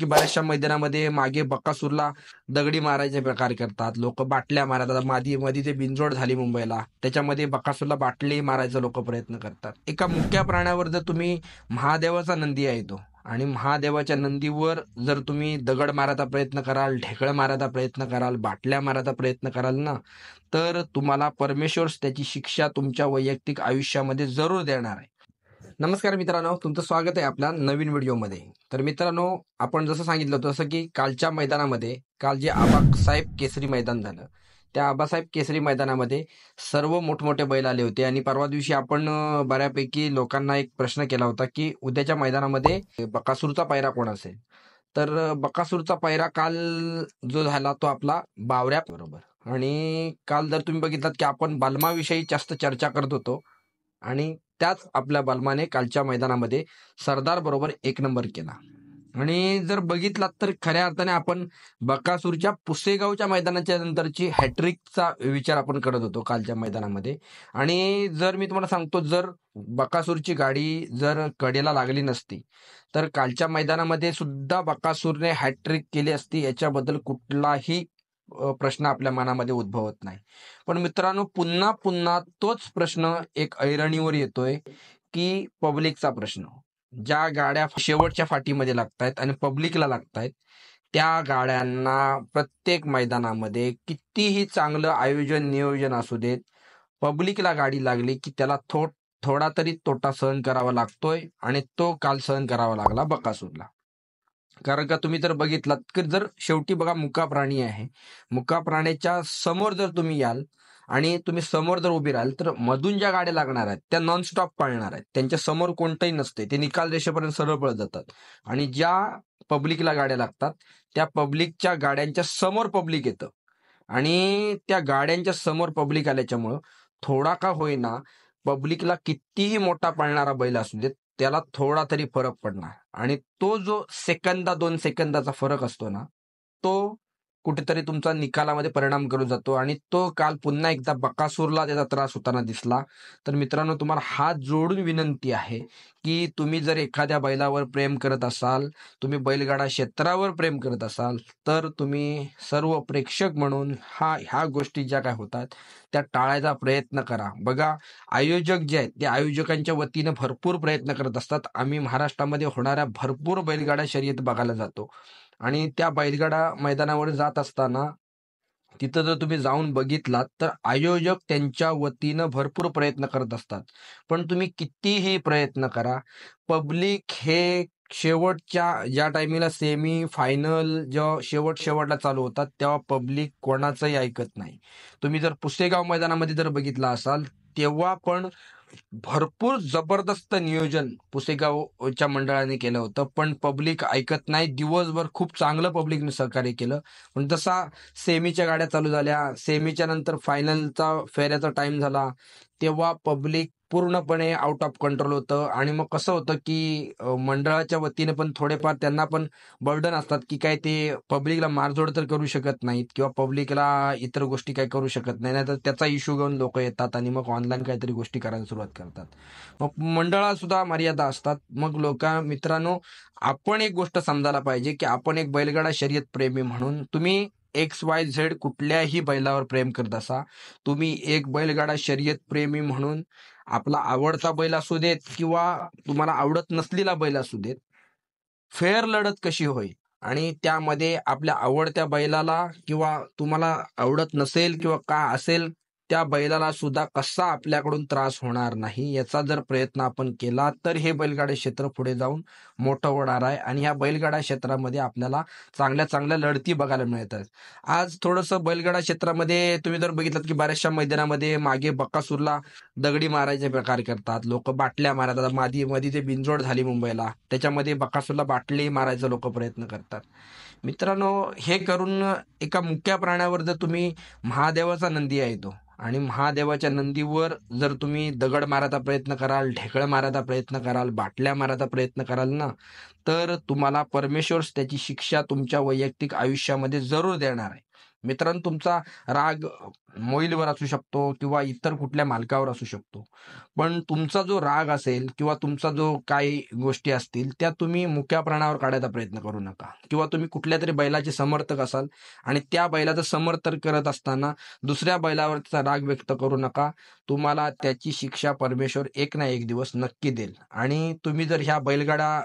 की बऱ्याचशा मैदानामध्ये मागे बकासूरला दगडी मारायचे प्रकार करतात लोक बाटल्या मारतात मादी मधी ते बिंजोड झाली मुंबईला त्याच्यामध्ये बकासूरला बाटली मारायचा लोक प्रयत्न करतात एका मुख्या प्राण्यावर जर तुम्ही महादेवाचा नंदी आहे तो आणि महादेवाच्या नंदीवर जर तुम्ही दगड मारायचा प्रयत्न कराल ढेकळ मारायचा प्रयत्न कराल बाटल्या मारायचा प्रयत्न कराल ना तर तुम्हाला परमेश्वर त्याची शिक्षा तुमच्या वैयक्तिक आयुष्यामध्ये जरूर देणार आहे नमस्कार मित्रांनो तुमचं स्वागत आहे आपल्या नवीन व्हिडिओमध्ये तर मित्रांनो आपण जसं सांगितलं होतं जसं की कालच्या मैदानामध्ये काल जे आबासाहेब केसरी मैदान झालं त्या आबासाहेब केसरी मैदानामध्ये सर्व मोठमोठे बैल आले होते आणि परवा दिवशी आपण बऱ्यापैकी लोकांना एक प्रश्न केला होता की उद्याच्या मैदानामध्ये बकासूरचा पायरा कोण असेल तर बकासूरचा पायरा काल जो झाला तो आपला बावऱ्या बरोबर आणि काल जर तुम्ही बघितलात की आपण बालमाविषयी जास्त चर्चा करत होतो आणि त्याच आपल्या बलमाने कालच्या मैदानामध्ये सरदार बरोबर एक नंबर केला आणि जर बघितलात तर खऱ्या अर्थाने आपण बकासूरच्या पुसेगावच्या मैदानाच्या नंतरची हॅट्रिकचा विचार आपण करत होतो कालच्या मैदानामध्ये आणि जर मी तुम्हाला सांगतो जर बकासूरची गाडी जर कडेला लागली नसती तर कालच्या मैदानामध्ये सुद्धा बकासूरने हॅट्रिक केली असती याच्याबद्दल कुठलाही प्रश्न आपल्या मनामध्ये उद्भवत नाही पण मित्रांनो पुन्हा पुन्हा तोच प्रश्न एक ऐरणीवर येतोय की पब्लिकचा प्रश्न ज्या गाड्या शेवटच्या फाटीमध्ये लागतायत आणि पब्लिकला लागतायत त्या गाड्यांना प्रत्येक मैदानामध्ये कितीही चांगलं आयोजन नियोजन असू देत पब्लिकला गाडी लागली की त्याला थो थोडा तरी तोटा सहन करावा लागतोय आणि तो काल सहन करावा लागला बकासूरला कारण का तुम्ही जर बघितलात की जर शेवटी बघा मुका प्राणी आहे मुका प्राण्याच्या समोर जर तुम्ही याल आणि तुम्ही समोर जर उभी राहाल तर मधून ज्या गाड्या लागणार आहेत त्या नॉनस्टॉप पाळणार आहेत त्यांच्या समोर कोणतंही नसते ते निकाल रेषेपर्यंत सरळ पळत जातात आणि ज्या पब्लिकला गाड्या लागतात त्या पब्लिकच्या गाड्यांच्या समोर पब्लिक येतं आणि त्या गाड्यांच्या समोर पब्लिक आल्याच्यामुळं थोडा का होईना पब्लिकला कितीही मोठा पाळणारा बैल असू देत त्याला थोडा तरी फरक पडणार आणि तो जो सेकंदा दोन सेकंदाचा फरक असतो ना तो कुठेतरी तुमचा निकालामध्ये परिणाम करून जातो आणि तो काल पुन्हा एकदा बकासूरला त्याचा त्रास होताना दिसला तर मित्रांनो तुम्हाला हात जोडून विनंती आहे की तुम्ही जर एखाद्या बैलावर प्रेम करत असाल तुम्ही बैलगाडा क्षेत्रावर प्रेम करत असाल तर तुम्ही सर्व प्रेक्षक म्हणून हा ह्या गोष्टी ज्या काय होतात त्या टाळायचा प्रयत्न करा बघा आयोजक जे आहेत ते आयोजकांच्या वतीनं भरपूर प्रयत्न करत असतात आम्ही महाराष्ट्रामध्ये होणाऱ्या भरपूर बैलगाडा शर्यत बघायला जातो आणि त्या बैलगाडा मैदानावर जात असताना तिथं जर तुम्ही जाऊन बघितलात तर आयोजक त्यांच्या वतीनं भरपूर प्रयत्न करत असतात पण तुम्ही कितीही प्रयत्न करा पब्लिक हे शेवटच्या ज्या टायमिंगला सेमी फायनल जेव्हा शेवट शेवटला चालू होतात तेव्हा पब्लिक कोणाचंही ऐकत नाही तुम्ही जर पुसेगाव मैदानामध्ये जर बघितला असाल तेव्हा पण भरपूर जबरदस्त नियोजन पुसेगावच्या मंडळाने केलं होतं पण पब्लिक ऐकत नाही दिवसभर खूप चांगलं पब्लिकने सहकार्य केलं पण जसा सेमीच्या गाड्या चालू झाल्या सेमीच्या नंतर फायनलचा फेऱ्याचा टाइम झाला तेव्हा पब्लिक पूर्णपणे आउट ऑफ कंट्रोल होतं आणि मग कसं होतं की मंडळाच्या वतीने पण थोडेफार त्यांना पण बर्डन असतात की काय ते पब्लिकला मारझोड तर करू शकत नाहीत किंवा पब्लिकला इतर गोष्टी काय करू शकत नाही नाहीतर त्याचा इश्यू घेऊन लोक येतात आणि मग ऑनलाईन काहीतरी गोष्टी करायला सुरुवात करतात मग मंडळात सुद्धा मर्यादा असतात मग लोक मित्रांनो आपण एक गोष्ट समजायला पाहिजे की आपण एक बैलगाडा शर्यत प्रेमी म्हणून तुम्ही एक्स वाय झेड कुठल्याही बैलावर प्रेम करत असा तुम्ही एक बैलगाडा शर्यत प्रेमी म्हणून आपला आवडता बैल असू देत किंवा तुम्हाला आवडत नसलेला बैल असू देत फेअर लढत कशी होईल आणि त्यामध्ये आपल्या आवडत्या बैलाला किंवा तुम्हाला आवडत नसेल किंवा का असेल त्या बैलाला सुद्धा कसा आपल्याकडून त्रास होणार नाही याचा जर प्रयत्न आपण केला तर हे बैलगाडा क्षेत्र पुढे जाऊन मोठं होणार आहे आणि ह्या बैलगाडा क्षेत्रामध्ये आपल्याला चांगल्या चांगल्या लढती बघायला मिळतात आज थोडस बैलगाडा क्षेत्रामध्ये तुम्ही जर बघितलं की बऱ्याचशा मैदानामध्ये मागे बकासूरला दगडी मारायचे प्रकार करतात लोक बाटल्या मारतात मादी मध्ये ते बिंजोड झाली मुंबईला त्याच्यामध्ये बकासूरला बाटली मारायचा लोक प्रयत्न करतात मित्रांनो हे करून एका मुख्या प्राण्यावर जर तुम्ही महादेवाचा नंदी आहे तो आणि महादेवाच्या नंदीवर जर तुम्ही दगड मारायचा प्रयत्न कराल ढेकळ मारायचा प्रयत्न कराल बाटल्या मारायचा प्रयत्न कराल ना तर तुम्हाला परमेश्वर त्याची शिक्षा तुमच्या वैयक्तिक आयुष्यामध्ये जरूर देणार आहे मित्रांनो तुमचा राग मोईलवर असू शकतो किंवा इतर कुठल्या मालकावर असू शकतो पण तुमचा जो राग असेल किंवा तुमचा जो काही गोष्टी असतील त्या तुम्ही मुख्या प्राणावर काढायचा प्रयत्न करू नका किंवा तुम्ही कुठल्या तरी बैलाचे समर्थक असाल आणि त्या बैलाचं समर्थन करत असताना दुसऱ्या बैलावर त्याचा राग व्यक्त करू नका तुम्हाला त्याची शिक्षा परमेश्वर एक ना एक दिवस नक्की देईल आणि तुम्ही जर ह्या बैलगाडा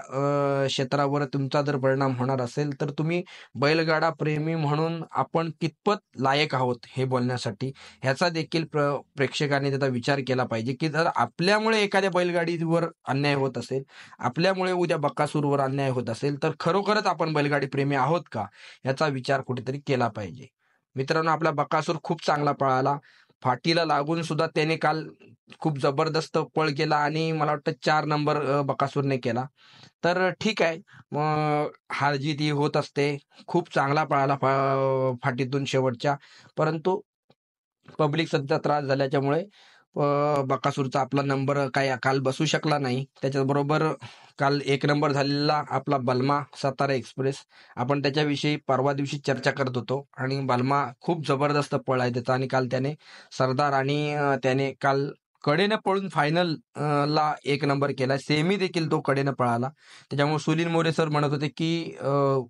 क्षेत्रावर तुमचा जर परिणाम होणार असेल तर तुम्ही बैलगाडा प्रेमी म्हणून आपण कितपत लायक आहोत हे बोलण्यासाठी करण्यासाठी ह्याचा देखील प्र प्रेक्षकांनी त्याचा विचार केला पाहिजे की जर आपल्यामुळे एखाद्या बैलगाडीवर अन्याय होत असेल आपल्यामुळे उद्या बक्कासूरवर अन्याय होत असेल तर खरोखरच आपण बैलगाडी प्रेमी आहोत का याचा विचार कुठेतरी केला पाहिजे मित्रांनो आपला बकासूर खूप चांगला पळाला फाटीला लागून सुद्धा त्याने काल खूप जबरदस्त पळ केला आणि मला वाटतं चार नंबर बकासूरने केला तर ठीक आहे मग हारजीत ही होत असते खूप चांगला पळाला फा फाटीतून शेवटच्या परंतु पब्लिक सध्या त्रास झाल्याच्यामुळे बकासूरचा आपला नंबर काय काल बसू शकला नाही त्याच्याबरोबर काल एक नंबर झालेला आपला बलमा सातारा एक्सप्रेस आपण त्याच्याविषयी परवा दिवशी चर्चा करत होतो आणि बलमा खूप जबरदस्त पळ आहे त्याचा आणि काल त्याने सरदार आणि त्याने काल कडेनं पळून फायनल ला एक नंबर केला सेमी देखील तो कडेनं पळाला त्याच्यामुळे सुनील मोरे सर म्हणत होते की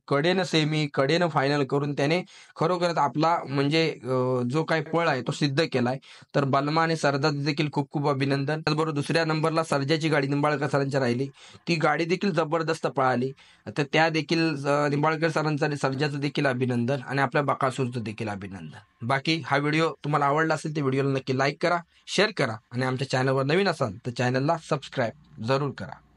कडेनं सेमी कडेनं फायनल करून त्याने खरोखरच आपला म्हणजे जो काही पळ आहे तो सिद्ध केलाय तर बलमा आणि सरदार देखील खूप खूप अभिनंदन त्याचबरोबर दुसऱ्या नंबरला सरजाची गाडी निंबाळकर सरांची राहिली ती गाडी देखील जबरदस्त पळाली तर त्या देखील निंबाळकर सरांचं आणि सरजाचं देखील अभिनंदन आणि आपल्या बाकासूरचं देखील अभिनंदन बाकी हा व्हिडिओ तुम्हाला आवडला असेल तर व्हिडिओला नक्की लाईक करा शेअर करा आणि आमच्या चॅनलवर नवीन असाल तर चॅनलला सबस्क्राईब जरूर करा